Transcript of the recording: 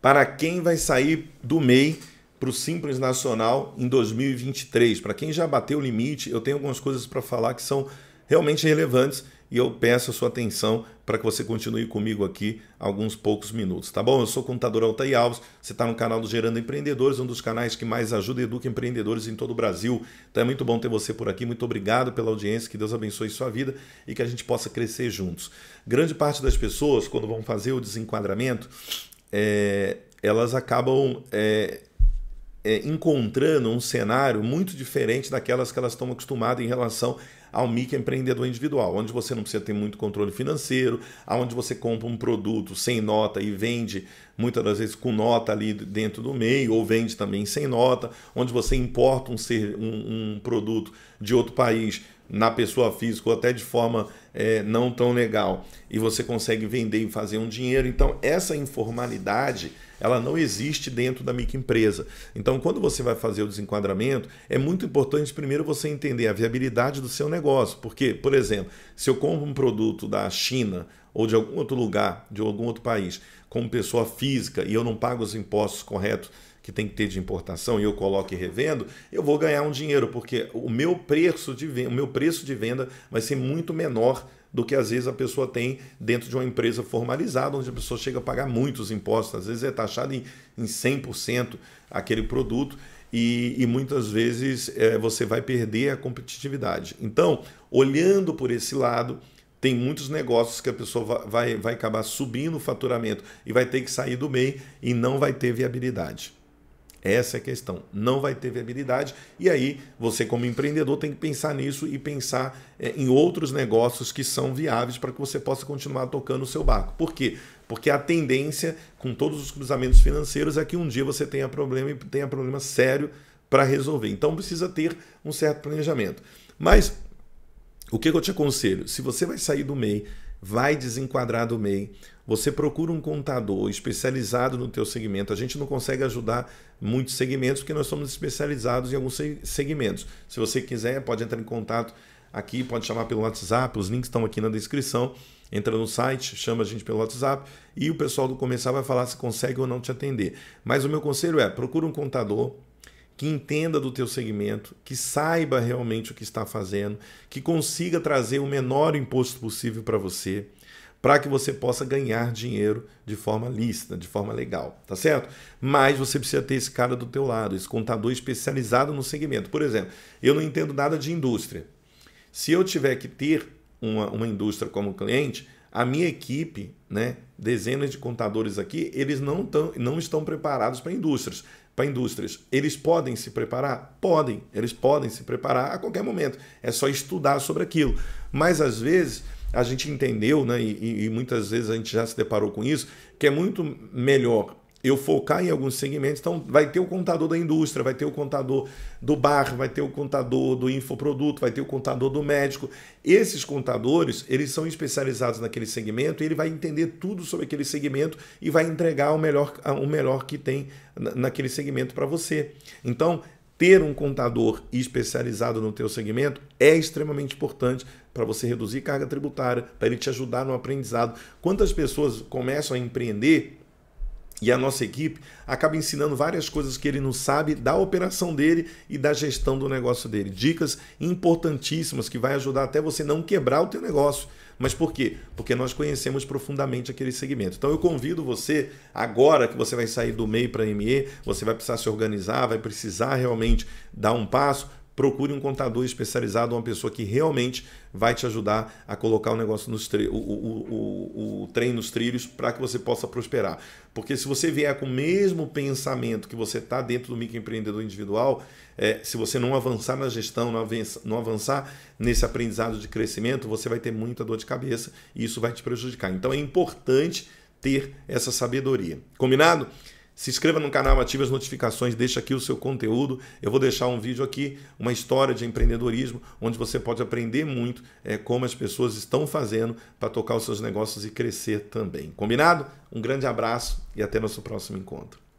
para quem vai sair do MEI para o Simples Nacional em 2023. Para quem já bateu o limite, eu tenho algumas coisas para falar que são realmente relevantes e eu peço a sua atenção para que você continue comigo aqui alguns poucos minutos, tá bom? Eu sou o contador Altair Alves, você está no canal do Gerando Empreendedores, um dos canais que mais ajuda e educa empreendedores em todo o Brasil. Então é muito bom ter você por aqui, muito obrigado pela audiência, que Deus abençoe sua vida e que a gente possa crescer juntos. Grande parte das pessoas, quando vão fazer o desenquadramento, é, elas acabam é, é, encontrando um cenário muito diferente daquelas que elas estão acostumadas em relação ao microempreendedor individual, onde você não precisa ter muito controle financeiro, aonde você compra um produto sem nota e vende muitas das vezes com nota ali dentro do meio, ou vende também sem nota, onde você importa um, ser, um, um produto de outro país na pessoa física ou até de forma é, não tão legal e você consegue vender e fazer um dinheiro. Então, essa informalidade ela não existe dentro da microempresa. Então, quando você vai fazer o desenquadramento, é muito importante primeiro você entender a viabilidade do seu negócio. Porque, por exemplo, se eu compro um produto da China ou de algum outro lugar, de algum outro país, como pessoa física e eu não pago os impostos corretos que tem que ter de importação e eu coloco e revendo, eu vou ganhar um dinheiro, porque o meu preço de venda, o meu preço de venda vai ser muito menor do que às vezes a pessoa tem dentro de uma empresa formalizada, onde a pessoa chega a pagar muitos impostos, às vezes é taxado em, em 100% aquele produto e, e muitas vezes é, você vai perder a competitividade. Então, olhando por esse lado, tem muitos negócios que a pessoa vai, vai acabar subindo o faturamento e vai ter que sair do meio e não vai ter viabilidade. Essa é a questão. Não vai ter viabilidade. E aí, você, como empreendedor, tem que pensar nisso e pensar é, em outros negócios que são viáveis para que você possa continuar tocando o seu barco. Por quê? Porque a tendência, com todos os cruzamentos financeiros, é que um dia você tenha problema e tenha problema sério para resolver. Então, precisa ter um certo planejamento. Mas o que, que eu te aconselho? Se você vai sair do MEI, vai desenquadrar do MEI. Você procura um contador especializado no teu segmento. A gente não consegue ajudar muitos segmentos porque nós somos especializados em alguns segmentos. Se você quiser, pode entrar em contato aqui, pode chamar pelo WhatsApp, os links estão aqui na descrição. Entra no site, chama a gente pelo WhatsApp e o pessoal do Começar vai falar se consegue ou não te atender. Mas o meu conselho é, procura um contador que entenda do teu segmento, que saiba realmente o que está fazendo, que consiga trazer o menor imposto possível para você, para que você possa ganhar dinheiro de forma lícita, de forma legal, tá certo? Mas você precisa ter esse cara do teu lado, esse contador especializado no segmento. Por exemplo, eu não entendo nada de indústria. Se eu tiver que ter uma, uma indústria como cliente, a minha equipe, né, dezenas de contadores aqui, eles não, tão, não estão preparados para indústrias. Para indústrias, eles podem se preparar? Podem, eles podem se preparar a qualquer momento. É só estudar sobre aquilo. Mas às vezes a gente entendeu, né, e, e muitas vezes a gente já se deparou com isso, que é muito melhor eu focar em alguns segmentos. Então, vai ter o contador da indústria, vai ter o contador do bar, vai ter o contador do infoproduto, vai ter o contador do médico. Esses contadores, eles são especializados naquele segmento e ele vai entender tudo sobre aquele segmento e vai entregar o melhor, o melhor que tem naquele segmento para você. Então, ter um contador especializado no teu segmento é extremamente importante para você reduzir carga tributária, para ele te ajudar no aprendizado. Quantas pessoas começam a empreender e a nossa equipe acaba ensinando várias coisas que ele não sabe da operação dele e da gestão do negócio dele. Dicas importantíssimas que vai ajudar até você não quebrar o teu negócio. Mas por quê? Porque nós conhecemos profundamente aquele segmento. Então eu convido você, agora que você vai sair do MEI para ME, você vai precisar se organizar, vai precisar realmente dar um passo, procure um contador especializado, uma pessoa que realmente vai te ajudar a colocar o negócio nos o, o, o, o trem nos trilhos para que você possa prosperar. Porque se você vier com o mesmo pensamento que você está dentro do microempreendedor individual, é, se você não avançar na gestão, não avançar, não avançar nesse aprendizado de crescimento, você vai ter muita dor de cabeça e isso vai te prejudicar. Então é importante ter essa sabedoria. Combinado? Se inscreva no canal, ative as notificações, deixa aqui o seu conteúdo. Eu vou deixar um vídeo aqui, uma história de empreendedorismo, onde você pode aprender muito é, como as pessoas estão fazendo para tocar os seus negócios e crescer também. Combinado? Um grande abraço e até nosso próximo encontro.